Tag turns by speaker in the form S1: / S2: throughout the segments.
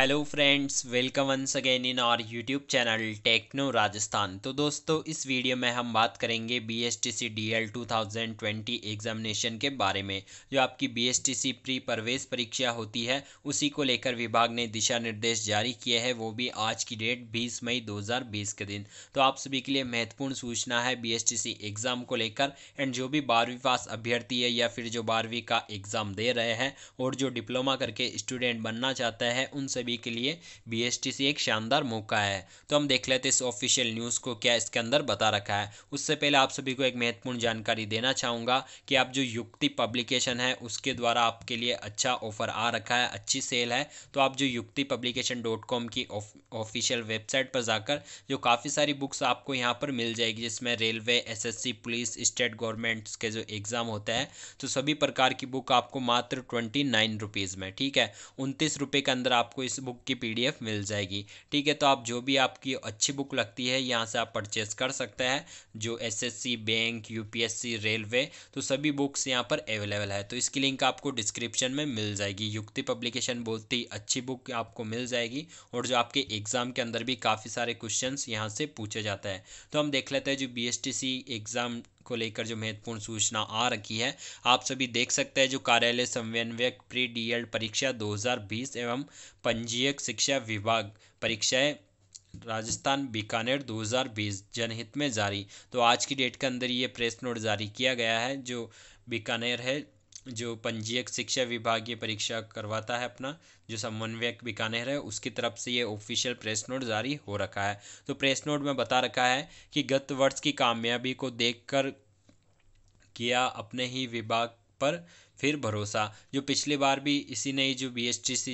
S1: hello friends welcome once again in our YouTube channel techno Rajasthan तो दोस्तों इस वीडियो में हम बात करेंगे B S T C D L two thousand twenty examination के बारे में जो आपकी B S T C pre प्रवेश परीक्षा होती है उसी को लेकर विभाग ने दिशा निर्देश जारी किए हैं वो भी आज की डेट बीस मई दो हज़ार बीस के दिन तो आप सभी के लिए महत्वपूर्ण सूचना है B S T C exam को लेकर एंड जो भी बारहवीं पास अभ्यर्थी है या फिर जो बारहवीं का एग्ज़ाम दे रहे हैं और जो डिप्लोमा करके स्टूडेंट बनना चाहता है उन सभी सभी के लिए बीएसटीसी एक शानदार मौका है तो हम देख लेते इस ऑफिशियल न्यूज़ को क्या इसके अंदर बता रखा है उससे पहले आप सभी को एक महत्वपूर्ण जानकारी देना चाहूँगा कि आप जो युक्ति पब्लिकेशन है उसके द्वारा आपके लिए अच्छा ऑफर आ रखा है अच्छी सेल है तो आप जो युक्ति पब्लिकेशन डॉट कॉम की ऑफिशियल वेबसाइट पर जाकर जो काफ़ी सारी बुक्स आपको यहाँ पर मिल जाएगी जिसमें railway SSC police state governments के जो एग्ज़ाम होता है तो सभी प्रकार की बुक आपको मात्र ट्वेंटी नाइन रुपीज़ में ठीक है उनतीस रुपये के अंदर आपको इस बुक की पीडीएफ मिल जाएगी ठीक है तो आप जो भी आपकी अच्छी बुक लगती है यहाँ से आप परचेस कर सकते हैं जो एसएससी बैंक यूपीएससी रेलवे तो सभी बुक्स यहाँ पर अवेलेबल है तो इसकी लिंक आपको डिस्क्रिप्शन में मिल जाएगी युक्ति पब्लिकेशन बहुत ही अच्छी बुक आपको मिल जाएगी और जो आपके एग्ज़ाम के अंदर भी काफ़ी सारे क्वेश्चन यहाँ से पूछे जाते हैं तो हम देख लेते हैं जो बी एग्ज़ाम को लेकर जो महत्वपूर्ण सूचना आ रखी है आप सभी देख सकते हैं जो कार्यालय समन्वयक प्री डीएल परीक्षा 2020 एवं पंजीयक शिक्षा विभाग परीक्षाएं राजस्थान बीकानेर 2020 जनहित में जारी तो आज की डेट के अंदर ये प्रेस नोट जारी किया गया है जो बीकानेर है जो पंजीयक शिक्षा विभागीय परीक्षा करवाता है अपना जो समन्वयक बीकानेर है उसकी तरफ से ये ऑफिशियल प्रेस नोट जारी हो रखा है तो प्रेस नोट में बता रखा है कि गत वर्ष की कामयाबी को देखकर किया अपने ही विभाग पर फिर भरोसा जो पिछली बार भी इसी ने जो बी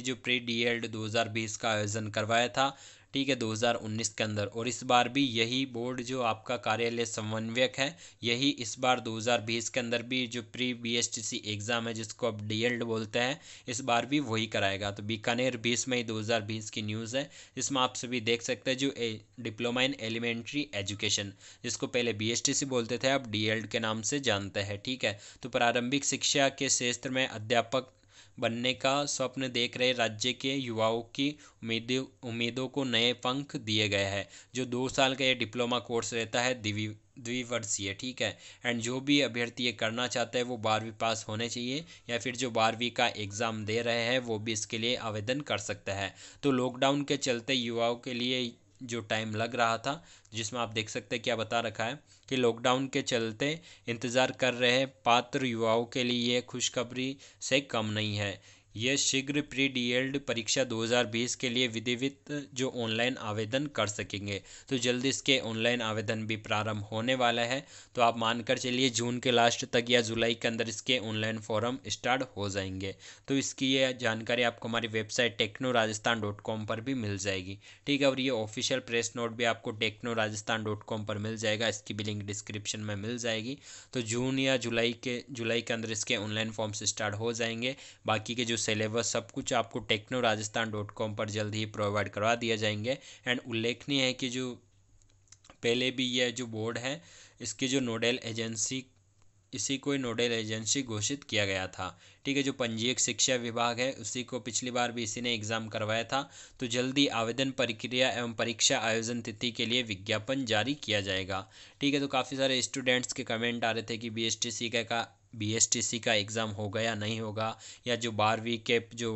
S1: जो प्री डी एड का आयोजन करवाया था ठीक है 2019 के अंदर और इस बार भी यही बोर्ड जो आपका कार्यालय समन्वयक है यही इस बार 2020 के अंदर भी जो प्री बीएसटीसी एग्ज़ाम है जिसको आप डीएल्ड बोलते हैं इस बार भी वही कराएगा तो बीकानेर बीस मई 2020 की न्यूज़ है इसमें आप सभी देख सकते हैं जो a diploma in elementary education जिसको पहले बी बोलते थे अब डी के नाम से जानते हैं ठीक है तो प्रारंभिक शिक्षा के क्षेत्र में अध्यापक बनने का स्वप्न देख रहे राज्य के युवाओं की उम्मीदें उम्मीदों को नए पंख दिए गए हैं जो दो साल का ये डिप्लोमा कोर्स रहता है दिवी द्विवर्षीय ठीक है एंड जो भी अभ्यर्थी ये करना चाहता है वो बारहवीं पास होने चाहिए या फिर जो बारहवीं का एग्ज़ाम दे रहे हैं वो भी इसके लिए आवेदन कर सकता है तो लॉकडाउन के चलते युवाओं के लिए जो टाइम लग रहा था जिसमें आप देख सकते हैं क्या बता रखा है कि लॉकडाउन के चलते इंतज़ार कर रहे पात्र युवाओं के लिए खुशखबरी से कम नहीं है यह शीघ्र प्री डी एल्ड परीक्षा 2020 के लिए विधिवित जो ऑनलाइन आवेदन कर सकेंगे तो जल्दी इसके ऑनलाइन आवेदन भी प्रारंभ होने वाला है तो आप मानकर चलिए जून के लास्ट तक या जुलाई के अंदर इसके ऑनलाइन फॉर्म स्टार्ट हो जाएंगे तो इसकी ये जानकारी आपको हमारी website techno Rajasthan dot com पर भी मिल जाएगी ठीक है और ये ऑफिशियल प्रेस नोट भी आपको टेक्नो राजस्थान डॉट कॉम पर मिल जाएगा इसकी भी लिंक डिस्क्रिप्शन में मिल जाएगी तो जून या जुलाई के जुलाई के अंदर इसके ऑनलाइन फॉर्म्स स्टार्ट हो जाएंगे बाकी के जो सिलेबस सब कुछ आपको टेक्नो राजस्थान डॉट कॉम पर जल्द ही प्रोवाइड करवा दिया जाएंगे एंड उल्लेखनीय है कि जो पहले भी यह जो बोर्ड है इसकी जो नोडल एजेंसी इसी को नोडल एजेंसी घोषित किया गया था ठीक है जो पंजीयक शिक्षा विभाग है उसी को पिछली बार भी इसी ने एग्ज़ाम करवाया था तो जल्दी आवेदन प्रक्रिया एवं परीक्षा आयोजन तिथि के लिए विज्ञापन जारी किया जाएगा ठीक है तो काफ़ी सारे स्टूडेंट्स के कमेंट आ रहे थे कि बी एस टी सी का बी एस टी सी का एग्ज़ाम हो गया नहीं होगा या जो बारहवीं के जो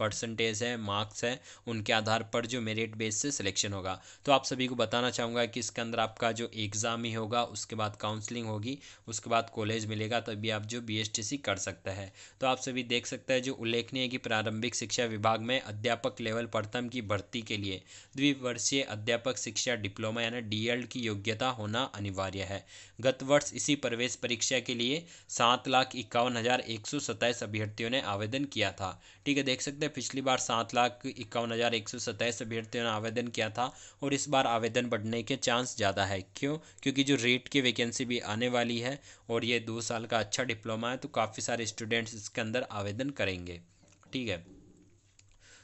S1: परसेंटेज है मार्क्स है उनके आधार पर जो मेरिट बेस से सिलेक्शन होगा तो आप सभी को बताना चाहूँगा कि इसके अंदर आपका जो एग्ज़ाम ही होगा उसके बाद काउंसलिंग होगी उसके बाद कॉलेज मिलेगा तभी आप जो बी कर सकते हैं तो आप सभी देख सकते हैं जो उल्लेखनीय है कि प्रारंभिक शिक्षा विभाग में अध्यापक लेवल प्रथम की भर्ती के लिए द्विवर्षीय अध्यापक शिक्षा डिप्लोमा यानी डी की योग्यता होना अनिवार्य है गत वर्ष इसी प्रवेश परीक्षा के लिए सात लाख इक्यावन हज़ार एक सौ सत्ताईस अभ्यर्थियों ने आवेदन किया था ठीक है देख सकते पिछली बार सात लाख इक्यावन हज़ार एक सौ सत्ताईस अभ्यर्थियों ने आवेदन किया था और इस बार आवेदन बढ़ने के चांस ज़्यादा है क्यों क्योंकि जो रेट की वैकेंसी भी आने वाली है और ये दो साल का अच्छा डिप्लोमा है तो काफ़ी सारे स्टूडेंट्स इसके अंदर आवेदन करेंगे ठीक है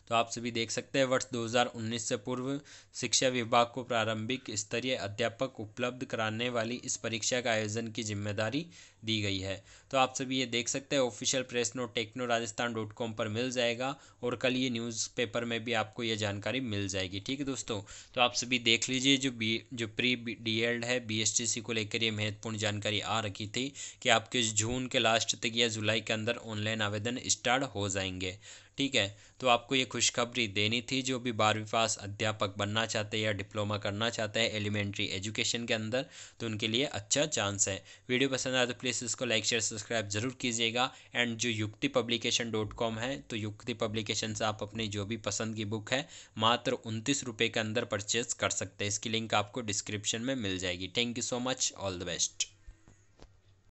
S1: तो आप सभी देख सकते हैं वर्ष 2019 से पूर्व शिक्षा विभाग को प्रारंभिक स्तरीय अध्यापक उपलब्ध कराने वाली इस परीक्षा का आयोजन की जिम्मेदारी दी गई है तो आप सभी ये देख सकते हैं official press note techno Rajasthan dot com पर मिल जाएगा और कल ये न्यूज़पेपर में भी आपको ये जानकारी मिल जाएगी ठीक है दोस्तों तो आप सभी देख लीजिए जो बी जो प्री डी एड है बी को लेकर ये महत्वपूर्ण जानकारी आ रखी थी कि आपके जून के लास्ट तक या जुलाई के अंदर ऑनलाइन आवेदन स्टार्ट हो जाएंगे ठीक है तो आपको ये खुशखबरी देनी थी जो भी बारहवीं पास अध्यापक बनना चाहते हैं या डिप्लोमा करना चाहते हैं एलिमेंट्री एजुकेशन के अंदर तो उनके लिए अच्छा चांस है वीडियो पसंद आए तो प्लीज़ इसको लाइक शेयर सब्सक्राइब ज़रूर कीजिएगा एंड जो युक्ति पब्लिकेशन डॉट कॉम है तो युक्ति पब्लिकेशन से आप अपनी जो भी पसंद की बुक है मात्र उनतीस रुपये के अंदर परचेज कर सकते हैं इसकी लिंक आपको डिस्क्रिप्शन में मिल जाएगी thank you so much all the best